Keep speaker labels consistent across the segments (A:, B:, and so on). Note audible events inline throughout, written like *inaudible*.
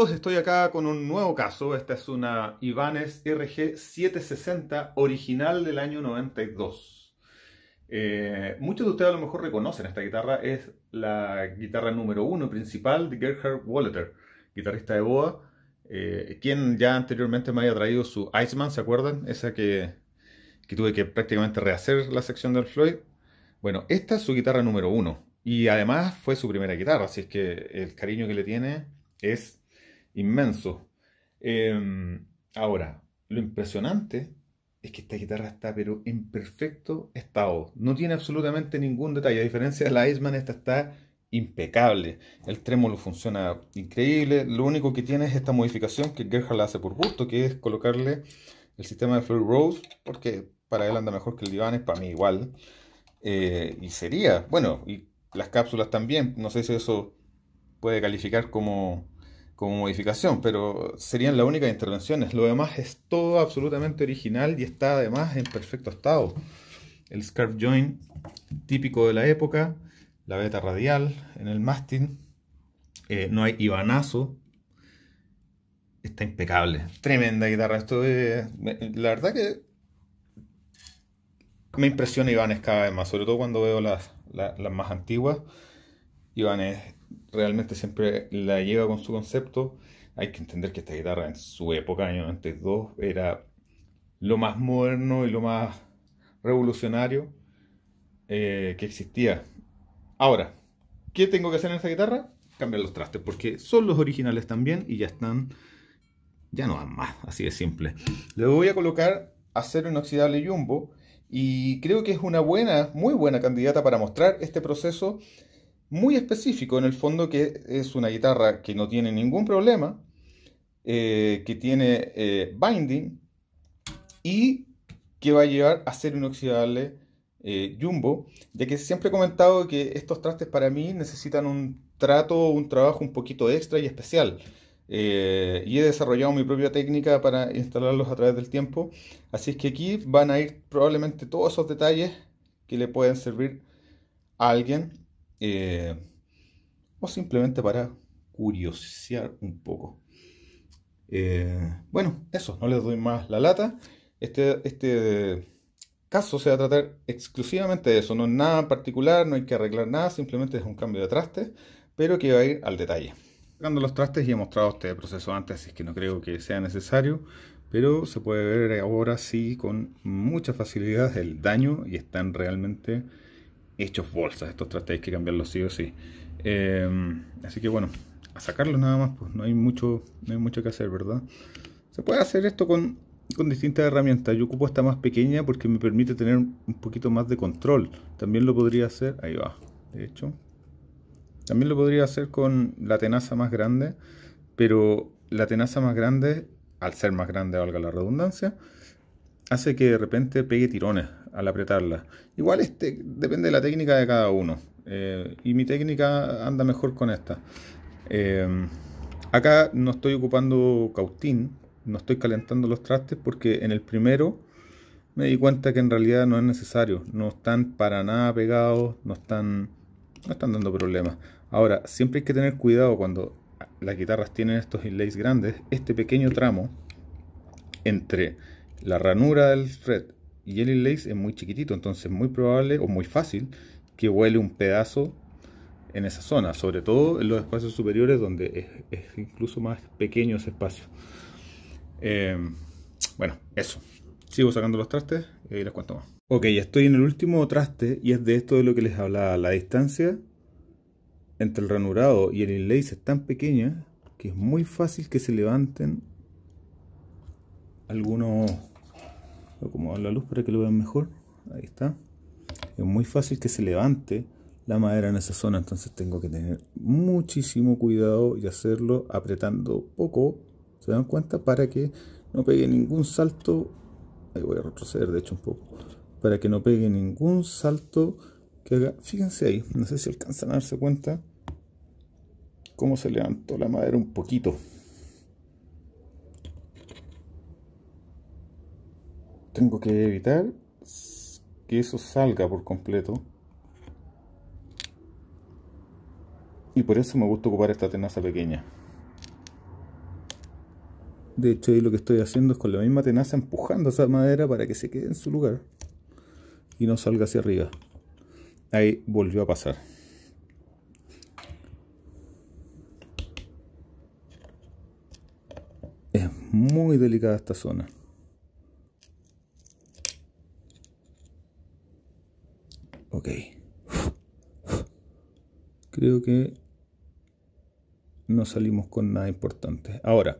A: Pues estoy acá con un nuevo caso. Esta es una Ibanez RG760 original del año 92. Eh, muchos de ustedes a lo mejor reconocen esta guitarra. Es la guitarra número uno principal de Gerhard Walleter, guitarrista de Boa, eh, quien ya anteriormente me había traído su Iceman, ¿se acuerdan? Esa que, que tuve que prácticamente rehacer la sección del Floyd. Bueno, esta es su guitarra número uno. Y además fue su primera guitarra, así es que el cariño que le tiene es inmenso. Em, ahora, lo impresionante es que esta guitarra está pero en perfecto estado. No tiene absolutamente ningún detalle. A diferencia de la Iceman, esta está impecable. El trémolo funciona increíble. Lo único que tiene es esta modificación que Gerhard la hace por gusto, que es colocarle el sistema de Floyd Rose, porque para él anda mejor que el es para mí igual. Eh, y sería, bueno, y las cápsulas también. No sé si eso puede calificar como como modificación, pero serían las únicas intervenciones. Lo demás es todo absolutamente original y está además en perfecto estado. El scarf joint típico de la época, la beta radial en el mástil, eh, no hay ibanazo, está impecable. Tremenda guitarra. Esto es, la verdad que me impresiona Ibanez cada vez más, sobre todo cuando veo las más antiguas. Iván realmente siempre la lleva con su concepto. Hay que entender que esta guitarra en su época, año 92, era lo más moderno y lo más revolucionario eh, que existía. Ahora, ¿qué tengo que hacer en esta guitarra? Cambiar los trastes, porque son los originales también y ya están, ya no van más, así de simple. Le voy a colocar acero inoxidable jumbo y creo que es una buena, muy buena candidata para mostrar este proceso muy específico en el fondo, que es una guitarra que no tiene ningún problema, eh, que tiene eh, binding y que va a llevar a ser inoxidable eh, jumbo, ya que siempre he comentado que estos trastes para mí necesitan un trato, un trabajo un poquito extra y especial. y he desarrollado mi propia técnica para instalarlos a través del tiempo. Así es que aquí van a ir probablemente todos esos detalles que le pueden servir a alguien eh, o simplemente para curiosear un poco. Eh, bueno, eso, no les doy más la lata. Este, este caso se va a tratar exclusivamente de eso, no es nada particular, no hay que arreglar nada, simplemente es un cambio de traste pero que va a ir al detalle. Sacando los trastes y he mostrado este proceso antes, así que no creo que sea necesario, pero se puede ver ahora sí con mucha facilidad el daño y están realmente hechos bolsas. Estos hay que cambiarlos sí o sí. Em, así que bueno, a sacarlos nada más, pues no hay mucho, no hay mucho que hacer, ¿verdad? Se puede hacer esto con, con distintas herramientas. Yo ocupo esta más pequeña porque me permite tener un poquito más de control. También lo podría hacer, ahí va, de hecho. También lo podría hacer con la tenaza más grande, pero la tenaza más grande, al ser más grande, valga la redundancia, hace que de repente pegue tirones al apretarla. Igual este depende de la técnica de cada uno. Eh, y mi técnica anda mejor con esta. Eh, acá no estoy ocupando cautín, no estoy calentando los trastes porque en el primero me di cuenta que en realidad no es necesario. No están para nada pegados, no están, no están dando problemas. Ahora, siempre hay que tener cuidado cuando las guitarras tienen estos inlays grandes, este pequeño tramo entre la ranura del fret y el inlace es muy chiquitito, entonces muy probable o muy fácil que huele un pedazo en esa zona, sobre todo en los espacios superiores donde es, incluso más pequeño ese espacio. Em, bueno, eso. Sigo sacando los trastes y les cuento más. Ok, estoy en el último traste y es de esto de lo que les hablaba. La distancia entre el ranurado y el inlace es tan pequeña que es muy fácil que se levanten algunos acomodo la luz para que lo vean mejor. Ahí está. Es muy fácil que se levante la madera en esa zona, entonces tengo que tener muchísimo cuidado y hacerlo apretando poco, se dan cuenta, para que no pegue ningún salto. Ahí voy a retroceder, de hecho, un poco. Para que no pegue ningún salto que haga. Fíjense ahí, no sé si alcanzan a darse cuenta cómo se levantó la madera un poquito. tengo que evitar que eso salga por completo y por eso me gusta ocupar esta tenaza pequeña de hecho ahí lo que estoy haciendo es con la misma tenaza empujando esa madera para que se quede en su lugar y no salga hacia arriba ahí volvió a pasar es muy delicada esta zona Ok. Creo que no salimos con nada importante. Ahora,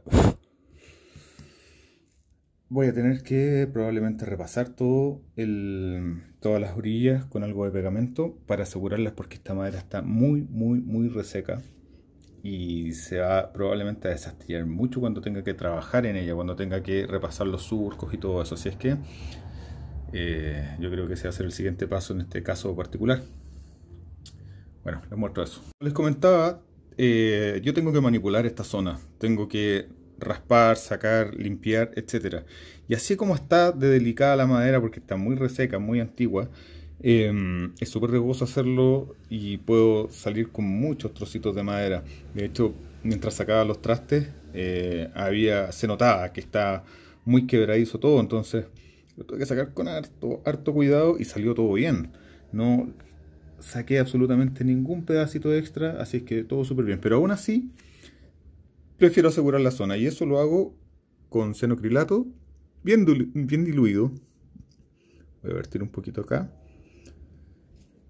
A: voy a tener que probablemente repasar todo el, todas las orillas con algo de pegamento para asegurarlas porque esta madera está muy, muy, muy reseca y se va probablemente a desastillar mucho cuando tenga que trabajar en ella, cuando tenga que repasar los surcos y todo eso. Así es que eh, yo creo que ese va a ser el siguiente paso en este caso particular. Bueno, les muestro eso. Les comentaba, eh, yo tengo que manipular esta zona. Tengo que raspar, sacar, limpiar, etc. Y así como está de delicada la madera, porque está muy reseca, muy antigua, eh, es súper riesgoso hacerlo y puedo salir con muchos trocitos de madera. De hecho, mientras sacaba los trastes, había, se notaba que está muy quebradizo todo, entonces lo tuve que sacar con harto, cuidado y salió todo bien. No saqué absolutamente ningún pedacito extra, así es que todo súper bien. Pero aún así, prefiero asegurar la zona y eso lo hago con senocrilato. bien, bien diluido. Voy a vertir un poquito acá.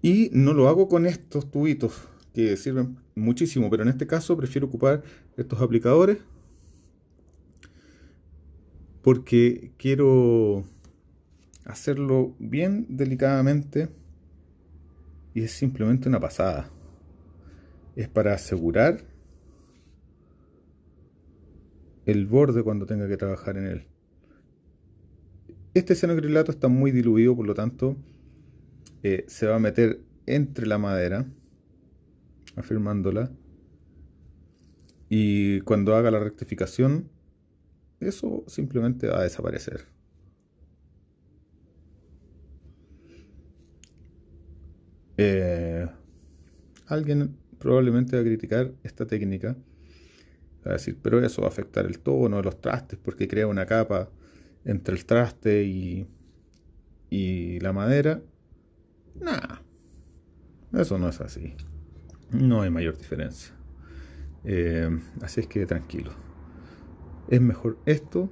A: Y no lo hago con estos tubitos que sirven muchísimo, pero en este caso prefiero ocupar estos aplicadores porque quiero hacerlo bien delicadamente y es simplemente una pasada. Es para asegurar el borde cuando tenga que trabajar en él. Este acrilato está muy diluido, por lo tanto, eh, se va a meter entre la madera, afirmándola, y cuando haga la rectificación, eso simplemente va a desaparecer. Eh, alguien probablemente va a criticar esta técnica. Va a decir, pero eso va a afectar el tono de los trastes porque crea una capa entre el traste y, y la madera. Nah, eso no es así. No hay mayor diferencia. Eh, así es que tranquilo. Es mejor esto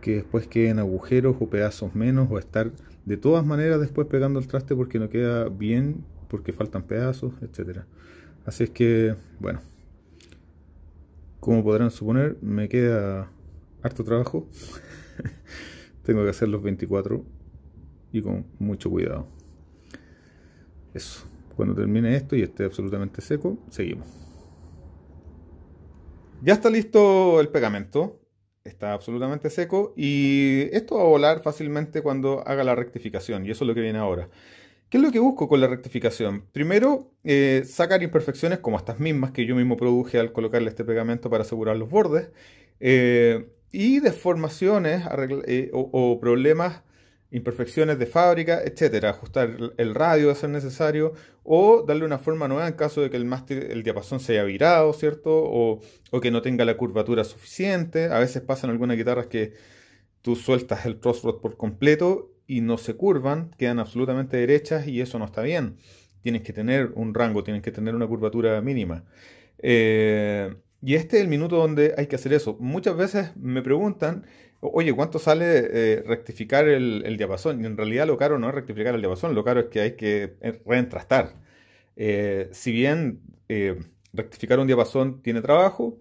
A: que después queden agujeros o pedazos menos o estar de todas maneras después pegando el traste porque no queda bien, porque faltan pedazos, etc. Así es que, bueno, como podrán suponer, me queda harto trabajo. *laughs* Tengo que hacer los 24 y con mucho cuidado. Eso, cuando termine esto y esté absolutamente seco, seguimos. Ya está listo el pegamento está absolutamente seco y esto va a volar fácilmente cuando haga la rectificación y eso es lo que viene ahora. ¿Qué es lo que busco con la rectificación? Primero, eh, sacar imperfecciones como estas mismas que yo mismo produje al colocarle este pegamento para asegurar los bordes eh, y deformaciones eh, o problemas imperfecciones de fábrica, etcétera, ajustar el radio a ser necesario o darle una forma nueva en caso de que el mástil, el diapasón se haya virado, ¿cierto? O, que no tenga la curvatura suficiente. A veces pasan algunas guitarras que tú sueltas el rod por completo y no se curvan, quedan absolutamente derechas y eso no está bien. Tienes que tener un rango, tienes que tener una curvatura mínima. Eh, y este es el minuto donde hay que hacer eso. Muchas veces me preguntan, oye, ¿cuánto sale eh, rectificar el, diapasón? Y en realidad lo caro no es rectificar el diapasón, lo caro es que hay que eh, reentrastar. Eh, si bien rectificar un diapasón tiene trabajo,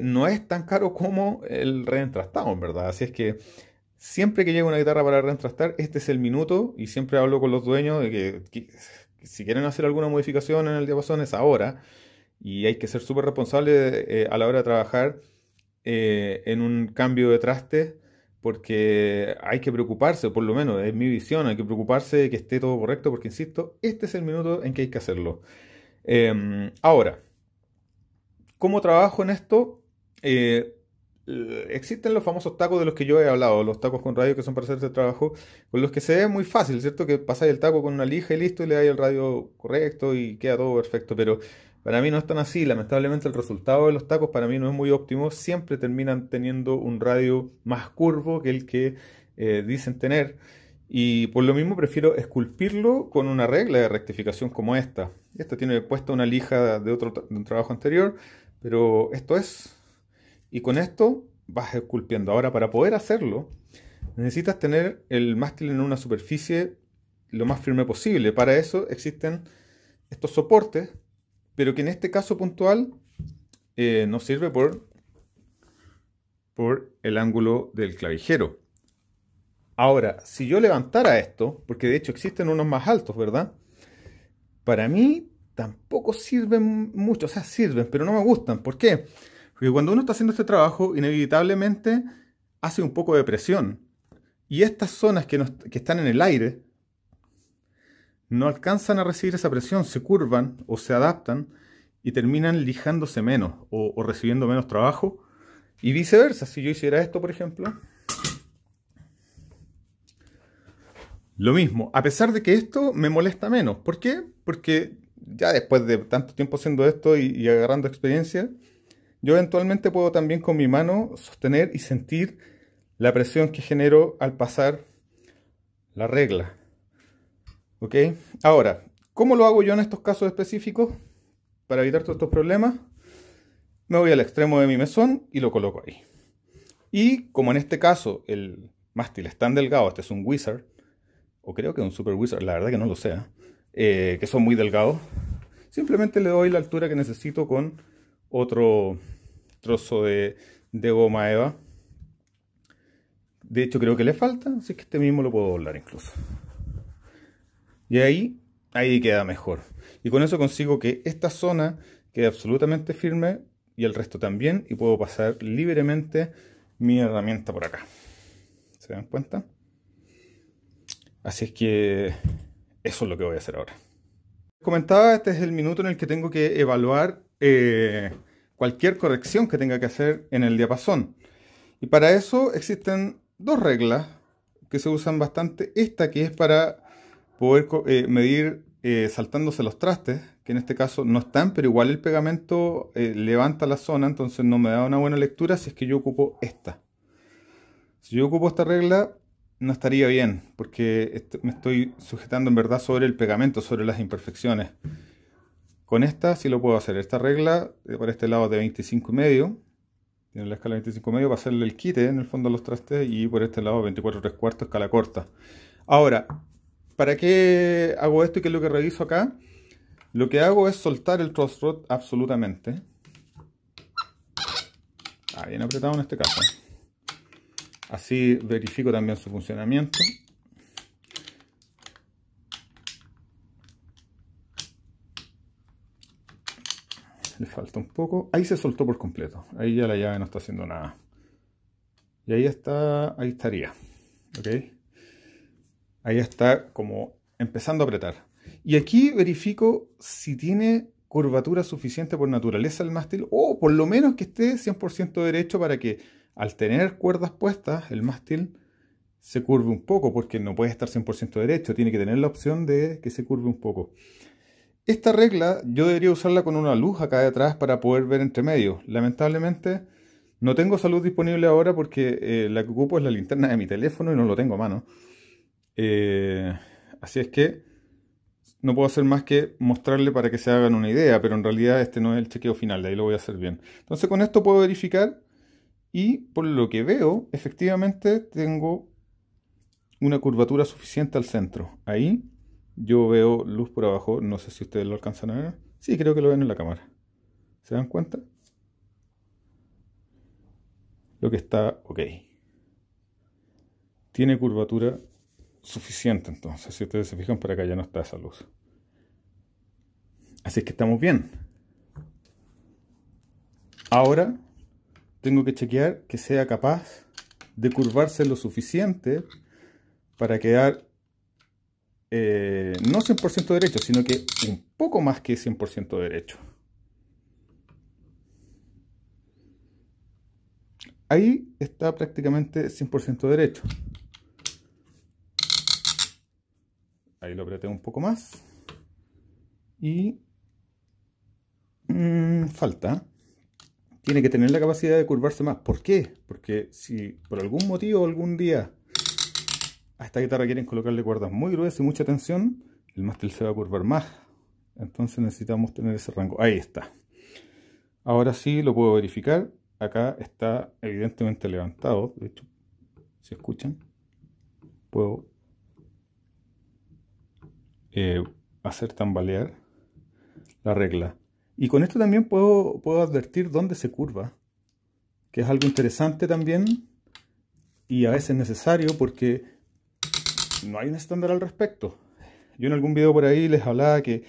A: no es tan caro como el reentrastado, en verdad. Así es que siempre que llega una guitarra para reentrastar, este es el minuto y siempre hablo con los dueños de que si quieren hacer alguna modificación en el diapasón es ahora. Y hay que ser súper responsable eh, a la hora de trabajar eh, en un cambio de traste porque hay que preocuparse, por lo menos es mi visión, hay que preocuparse de que esté todo correcto, porque insisto, este es el minuto en que hay que hacerlo. Em, ahora, ¿cómo trabajo en esto? Eh, existen los famosos tacos de los que yo he hablado, los tacos con radio que son para hacer este trabajo, con los que se ve muy fácil, ¿cierto? Que pasáis el taco con una lija y listo, y le dais el radio correcto y queda todo perfecto, pero para mí no es tan así, lamentablemente el resultado de los tacos para mí no es muy óptimo, siempre terminan teniendo un radio más curvo que el que eh, dicen tener y por lo mismo prefiero esculpirlo con una regla de rectificación como esta. Esta tiene puesta una lija de otro trabajo anterior, pero esto es. Y con esto vas esculpiendo. Ahora, para poder hacerlo, necesitas tener el mástil en una superficie lo más firme posible. Para eso existen estos soportes pero que en este caso puntual eh, no sirve por, por el ángulo del clavijero. Ahora, si yo levantara esto, porque de hecho existen unos más altos, ¿verdad? Para mí tampoco sirven mucho, o sea, sirven, pero no me gustan. ¿Por qué? Porque cuando uno está haciendo este trabajo, inevitablemente hace un poco de presión. Y estas zonas que están en el aire, no alcanzan a recibir esa presión, se curvan o se adaptan y terminan lijándose menos o, recibiendo menos trabajo. Y viceversa, si yo hiciera esto, por ejemplo, Lo mismo, a pesar de que esto me molesta menos. ¿Por qué? Porque ya después de tanto tiempo haciendo esto y, y, agarrando experiencia, yo eventualmente puedo también con mi mano sostener y sentir la presión que genero al pasar la regla. ¿Ok? Ahora, ¿cómo lo hago yo en estos casos específicos para evitar todos estos problemas? Me voy al extremo de mi mesón y lo coloco ahí. Y como en este caso el mástil es tan delgado, este es un wizard, o creo que es un super wizard, la verdad que no lo sea, eh, que son muy delgados, simplemente le doy la altura que necesito con otro trozo de, de goma eva. De hecho creo que le falta, así que este mismo lo puedo doblar incluso. Y ahí, ahí queda mejor. Y con eso consigo que esta zona quede absolutamente firme y el resto también. Y puedo pasar libremente mi herramienta por acá. ¿Se dan cuenta? Así es que eso es lo que voy a hacer ahora. Comentaba, este es el minuto en el que tengo que evaluar eh, cualquier corrección que tenga que hacer en el diapasón. Y para eso existen dos reglas que se usan bastante. Esta que es para poder eh, medir eh, saltándose los trastes, que en este caso no están, pero igual el pegamento eh, levanta la zona, entonces no me da una buena lectura si es que yo ocupo esta. Si yo ocupo esta regla, no estaría bien, porque me estoy sujetando en verdad sobre el pegamento, sobre las imperfecciones. Con esta sí lo puedo hacer. Esta regla, por este lado de 25 medio, tiene la escala 25 y medio para hacerle el quite en el fondo de los trastes, y por este lado 24 3 cuartos, escala corta. Ahora, ¿Para qué hago esto y qué es lo que reviso acá? Lo que hago es soltar el cross rod absolutamente. Ah, bien apretado en este caso. Así verifico también su funcionamiento. Le falta un poco. Ahí se soltó por completo. Ahí ya la llave no está haciendo nada. Y ahí está, ahí estaría. ¿Ok? Ahí está como empezando a apretar. Y aquí verifico si tiene curvatura suficiente por naturaleza el mástil o por lo menos que esté 100% derecho para que al tener cuerdas puestas el mástil se curve un poco porque no puede estar 100% derecho, tiene que tener la opción de que se curve un poco. Esta regla yo debería usarla con una luz acá de atrás para poder ver entre medio. Lamentablemente no tengo salud disponible ahora porque eh, la que ocupo es la linterna de mi teléfono y no lo tengo a mano. Eh, así es que no puedo hacer más que mostrarle para que se hagan una idea, pero en realidad este no es el chequeo final, de ahí lo voy a hacer bien. Entonces con esto puedo verificar y por lo que veo, efectivamente tengo una curvatura suficiente al centro. Ahí yo veo luz por abajo, no sé si ustedes lo alcanzan a ver. Sí, creo que lo ven en la cámara. ¿Se dan cuenta? Lo que está ok. Tiene curvatura suficiente entonces. Si ustedes se fijan, para acá ya no está esa luz. Así que estamos bien. Ahora tengo que chequear que sea capaz de curvarse lo suficiente para quedar eh, no 100% derecho, sino que un poco más que 100% derecho. Ahí está prácticamente 100% derecho. Ahí lo apreté un poco más. Y mm, falta. Tiene que tener la capacidad de curvarse más. ¿Por qué? Porque si por algún motivo algún día a esta guitarra quieren colocarle cuerdas muy gruesas y mucha tensión, el mástil se va a curvar más. Entonces necesitamos tener ese rango. Ahí está. Ahora sí lo puedo verificar. Acá está evidentemente levantado. De hecho, si escuchan, puedo eh, hacer tambalear la regla. Y con esto también puedo, advertir dónde se curva, que es algo interesante también y a veces necesario porque no hay un estándar al respecto. Yo en algún video por ahí les hablaba que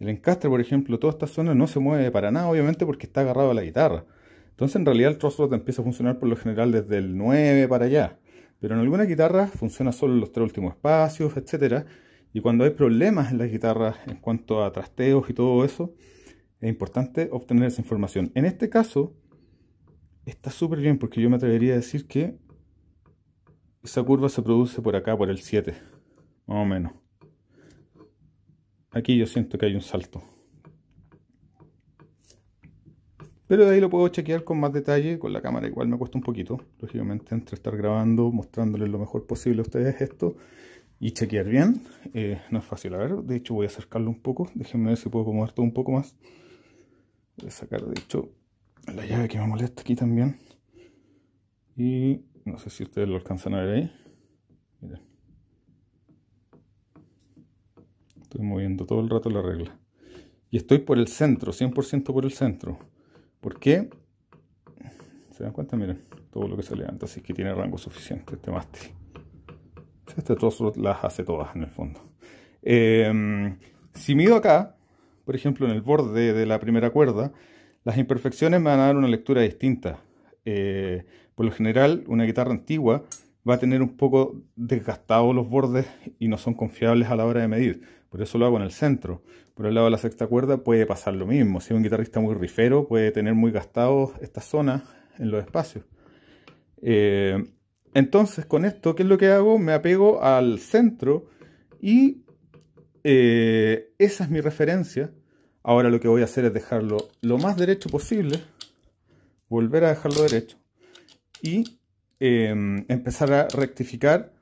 A: el encastre, por ejemplo, toda esta zona no se mueve para nada, obviamente porque está agarrado a la guitarra. Entonces en realidad el te empieza a funcionar por lo general desde el 9 para allá. Pero en algunas guitarras funciona solo en los tres últimos espacios, etcétera y cuando hay problemas en las guitarras en cuanto a trasteos y todo eso, es importante obtener esa información. En este caso, está súper bien porque yo me atrevería a decir que esa curva se produce por acá, por el 7, más o menos. Aquí yo siento que hay un salto. Pero de ahí lo puedo chequear con más detalle, con la cámara igual me cuesta un poquito, lógicamente, entre estar grabando, mostrándoles lo mejor posible a ustedes esto y chequear bien. Eh, no es fácil, a ver, de hecho voy a acercarlo un poco, déjenme ver si puedo acomodar todo un poco más. Voy a sacar, de hecho, la llave que me molesta aquí también. Y no sé si ustedes lo alcanzan a ver ahí. Miren. Estoy moviendo todo el rato la regla. Y estoy por el centro, 100% por el centro. ¿Por qué? ¿Se dan cuenta? Miren, todo lo que se levanta, así que tiene rango suficiente este mástil este trozo las hace todas en el fondo. Em, si mido acá, por ejemplo en el borde de la primera cuerda, las imperfecciones me van a dar una lectura distinta. Eh, por lo general, una guitarra antigua va a tener un poco desgastados los bordes y no son confiables a la hora de medir. Por eso lo hago en el centro. Por el lado de la sexta cuerda puede pasar lo mismo. Si un guitarrista muy rifero puede tener muy gastados estas zonas en los espacios. Eh, entonces, con esto, ¿qué es lo que hago? Me apego al centro y eh, esa es mi referencia. Ahora lo que voy a hacer es dejarlo lo más derecho posible, volver a dejarlo derecho y em, empezar a rectificar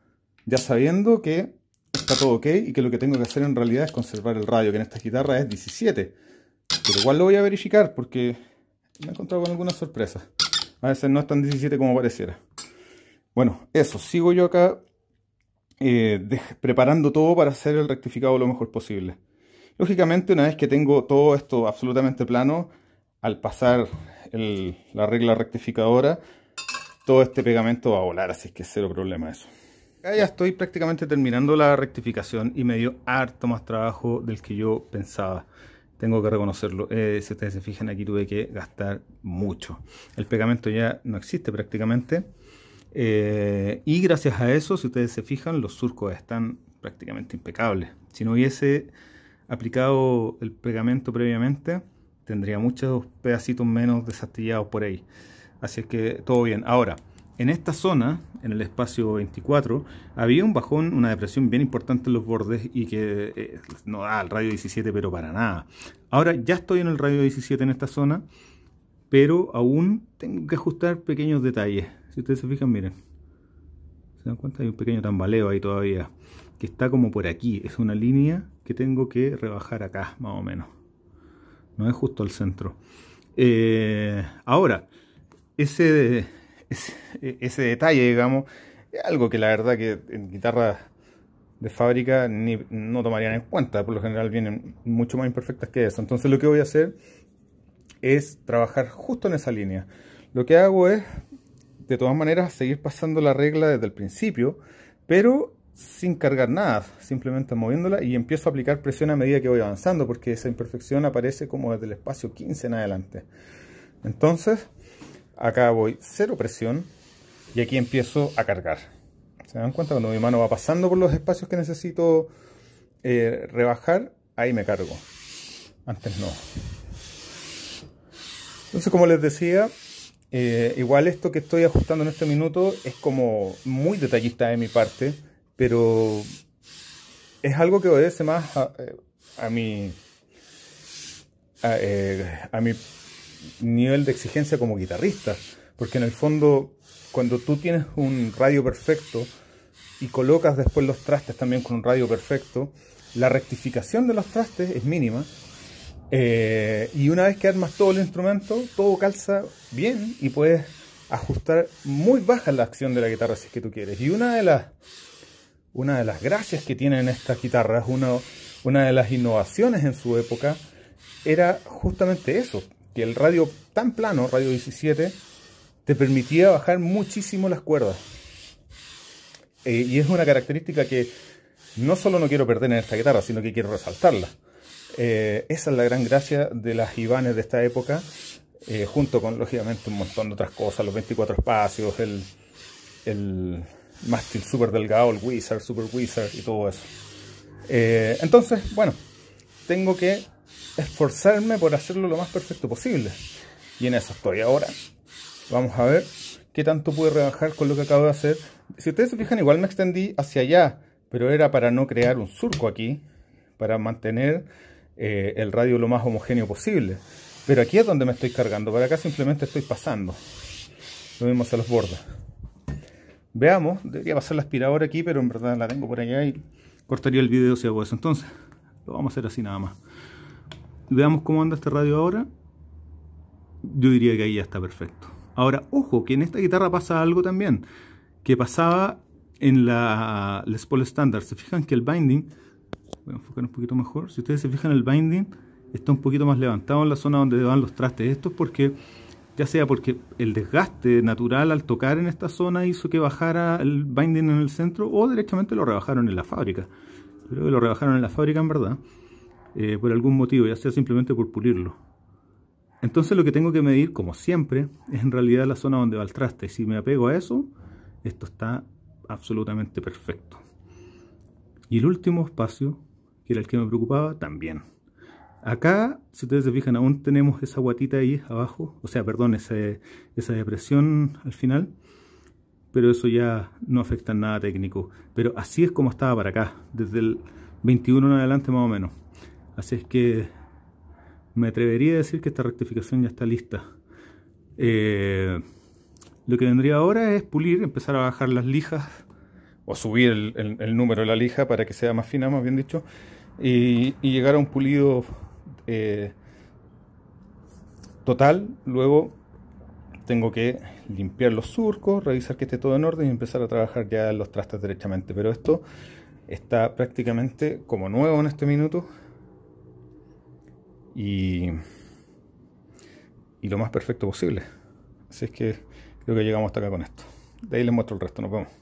A: ya sabiendo que está todo ok y que lo que tengo que hacer en realidad es conservar el radio, que en esta guitarra es 17. Pero igual lo voy a verificar porque me he encontrado con algunas sorpresas. A veces no es tan 17 como pareciera. Bueno, eso, sigo yo acá eh, preparando todo para hacer el rectificado lo mejor posible. Lógicamente, una vez que tengo todo esto absolutamente plano, al pasar la regla rectificadora, todo este pegamento va a volar, así que cero problema eso. ya estoy prácticamente terminando la rectificación y me dio harto más trabajo del que yo pensaba. Tengo que reconocerlo. Eh, si ustedes se fijan, aquí tuve que gastar mucho. El pegamento ya no existe prácticamente. Eh, y gracias a eso, si ustedes se fijan, los surcos están prácticamente impecables. Si no hubiese aplicado el pegamento previamente, tendría muchos pedacitos menos desastillados por ahí. Así que todo bien. Ahora, en esta zona, en el espacio 24, había un bajón, una depresión bien importante en los bordes y que eh, no da al radio 17, pero para nada. Ahora ya estoy en el radio 17 en esta zona, pero aún tengo que ajustar pequeños detalles. Si ustedes se fijan, miren. ¿Se dan cuenta? Hay un pequeño tambaleo ahí todavía. Que está como por aquí. Es una línea que tengo que rebajar acá, más o menos. No es justo al centro. Eh, ahora, ese, ese, detalle, digamos, es algo que la verdad que en guitarras de fábrica ni, no tomarían en cuenta. Por lo general vienen mucho más imperfectas que eso. Entonces lo que voy a hacer es trabajar justo en esa línea. Lo que hago es de todas maneras seguir pasando la regla desde el principio, pero sin cargar nada, simplemente moviéndola y empiezo a aplicar presión a medida que voy avanzando, porque esa imperfección aparece como desde el espacio 15 en adelante. Entonces, acá voy cero presión y aquí empiezo a cargar. ¿Se dan cuenta? Cuando mi mano va pasando por los espacios que necesito eh, rebajar, ahí me cargo. Antes no. Entonces, como les decía, eh, igual esto que estoy ajustando en este minuto es como muy detallista de mi parte, pero es algo que obedece más a, eh, mi eh, a, mi nivel de exigencia como guitarrista, porque en el fondo cuando tú tienes un radio perfecto y colocas después los trastes también con un radio perfecto, la rectificación de los trastes es mínima eh, y una vez que armas todo el instrumento, todo calza bien y puedes ajustar muy baja la acción de la guitarra si es que tú quieres. Y una de las, una de las gracias que tienen estas guitarras, una, una de las innovaciones en su época, era justamente eso, que el radio tan plano, radio 17, te permitía bajar muchísimo las cuerdas. Eh, y es una característica que no solo no quiero perder en esta guitarra, sino que quiero resaltarla. Eh, esa es la gran gracia de las Ivanes de esta época, eh, junto con, lógicamente, un montón de otras cosas, los 24 espacios, el, el mástil super delgado, el Wizard, Super Wizard y todo eso. Eh, entonces, bueno, tengo que esforzarme por hacerlo lo más perfecto posible. Y en eso estoy ahora. Vamos a ver qué tanto pude rebajar con lo que acabo de hacer. Si ustedes se fijan, igual me extendí hacia allá, pero era para no crear un surco aquí, para mantener eh, el radio lo más homogéneo posible. Pero aquí es donde me estoy cargando, para acá simplemente estoy pasando. Lo mismo hacia los bordes. Veamos, debería pasar la aspiradora aquí, pero en verdad la tengo por allá y cortaría el video si hago eso. Entonces, lo vamos a hacer así nada más. Veamos cómo anda este radio ahora. Yo diría que ahí ya está perfecto. Ahora, ojo, que en esta guitarra pasa algo también, que pasaba en la Les Paul Standard. Se fijan que el binding voy a enfocar un poquito mejor. Si ustedes se fijan, el binding está un poquito más levantado en la zona donde van los trastes. Esto es porque, ya sea porque el desgaste natural al tocar en esta zona hizo que bajara el binding en el centro o directamente lo rebajaron en la fábrica. Creo que lo rebajaron en la fábrica en verdad, eh, por algún motivo, ya sea simplemente por pulirlo. Entonces lo que tengo que medir, como siempre, es en realidad la zona donde va el traste. Si me apego a eso, esto está absolutamente perfecto. Y el último espacio era el que me preocupaba, también. Acá, si ustedes se fijan, aún tenemos esa guatita ahí abajo, o sea, perdón, esa depresión al final, pero eso ya no afecta nada técnico. Pero así es como estaba para acá, desde el 21 en adelante más o menos. Así es que me atrevería a decir que esta rectificación ya está lista. Eh, lo que vendría ahora es pulir, empezar a bajar las lijas, o subir el número de la lija para que sea más fina, más bien dicho, y, llegar a un pulido eh, total. Luego tengo que limpiar los surcos, revisar que esté todo en orden y empezar a trabajar ya los trastes derechamente. Pero esto está prácticamente como nuevo en este minuto. Y, y lo más perfecto posible. Así es que creo que llegamos hasta acá con esto. De ahí les muestro el resto. Nos vemos.